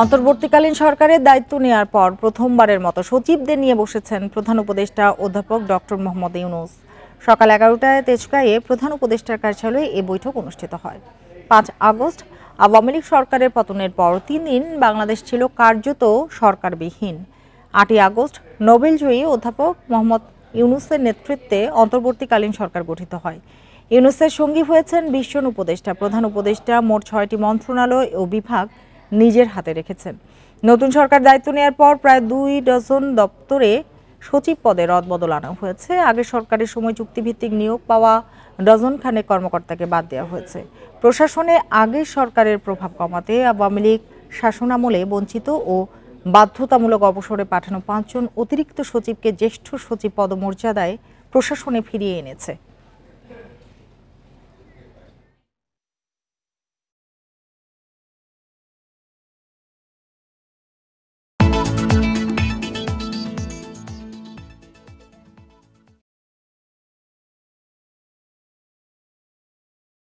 অন্তর্বর্তীকালীন সরকারের দায়িত্ব নেওয়ার পর প্রথমবারের মতো সচিবদের নিয়ে বসেছেন প্রধান উপদেষ্টা অধ্যাপক ডক্টর মোহাম্মদ ইউনুস সকাল এগারোটায় তেজকাইয়ে প্রধান উপদেষ্টার কার্যালয়ে এ বৈঠক অনুষ্ঠিত হয় পাঁচ আগস্ট আওয়ামী লীগ সরকারের পতনের পর তিন দিন বাংলাদেশ ছিল কার্যত সরকারবিহীন আটই আগস্ট নোবেলজয়ী অধ্যাপক মোহাম্মদ ইউনুসের নেতৃত্বে অন্তর্বর্তীকালীন সরকার গঠিত হয় ইউনুসের সঙ্গী হয়েছেন বিশ্বন উপদেষ্টা প্রধান উপদেষ্টা মোট ছয়টি মন্ত্রণালয় ও বিভাগ নিজের হাতে রেখেছেন নতুন সরকার দায়িত্ব নেওয়ার পর প্রায় দুই ডজন দপ্তরে সচিব পদে রদবদল আনা হয়েছে আগে সরকারের সময় চুক্তিভিত্তিক নিয়োগ পাওয়া ডজন খানে কর্মকর্তাকে বাদ দেওয়া হয়েছে প্রশাসনে আগে সরকারের প্রভাব কমাতে আওয়ামী লীগ শাসনামলে বঞ্চিত ও বাধ্যতামূলক অবসরে পাঠানো পাঁচজন অতিরিক্ত সচিবকে জ্যেষ্ঠ সচিব পদমর্যাদায় প্রশাসনে ফিরিয়ে এনেছে